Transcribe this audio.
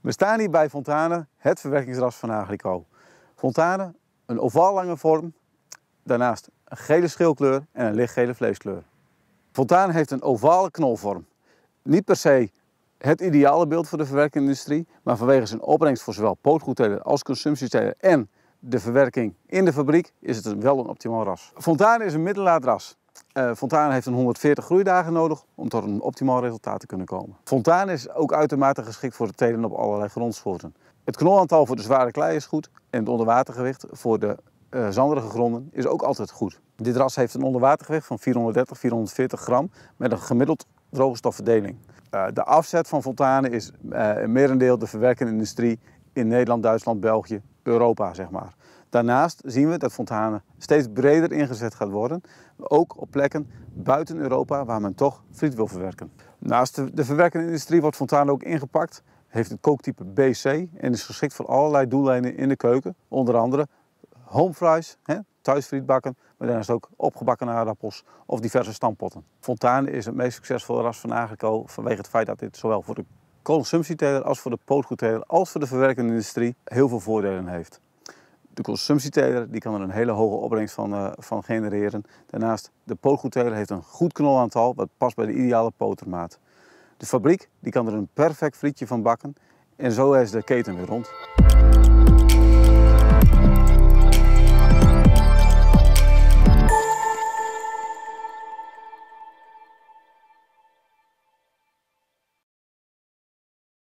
We staan hier bij Fontane, het verwerkingsras van Agrico. Fontane, een ovaal lange vorm, daarnaast een gele schilkleur en een lichtgele vleeskleur. Fontane heeft een ovale knolvorm. Niet per se het ideale beeld voor de verwerkingsindustrie, maar vanwege zijn opbrengst voor zowel pootgoedteler als consumptieteler en de verwerking in de fabriek is het wel een optimaal ras. Fontane is een middellaat ras. Uh, heeft een 140 groeidagen nodig om tot een optimaal resultaat te kunnen komen. Fontane is ook uitermate geschikt voor het telen op allerlei grondsoorten. Het knolaantal voor de zware klei is goed en het onderwatergewicht voor de uh, zanderige gronden is ook altijd goed. Dit ras heeft een onderwatergewicht van 430, 440 gram met een gemiddeld droogstofverdeling. Uh, de afzet van Fontane is uh, merendeel de verwerkende industrie in Nederland, Duitsland, België, Europa, zeg maar. Daarnaast zien we dat Fontane steeds breder ingezet gaat worden, ook op plekken buiten Europa waar men toch friet wil verwerken. Naast de, verwerkende industrie wordt Fontane ook ingepakt, heeft het kooktype BC en is geschikt voor allerlei doeleinden in de keuken, onder andere home fries, hè, thuisfriet bakken, maar daarnaast ook opgebakken aardappels of diverse stampotten. Fontane is het meest succesvolle ras van Agrico vanwege het feit dat dit zowel voor de consumptieteler als voor de pootgoedteler als voor de verwerkende industrie heel veel voordelen heeft de consumptieteler die kan er een hele hoge opbrengst van, eh, van genereren. Daarnaast, de pootgoedteler heeft een goed knolaantal wat past bij de ideale potermaat. De fabriek die kan er een perfect frietje van bakken en zo is de keten weer rond.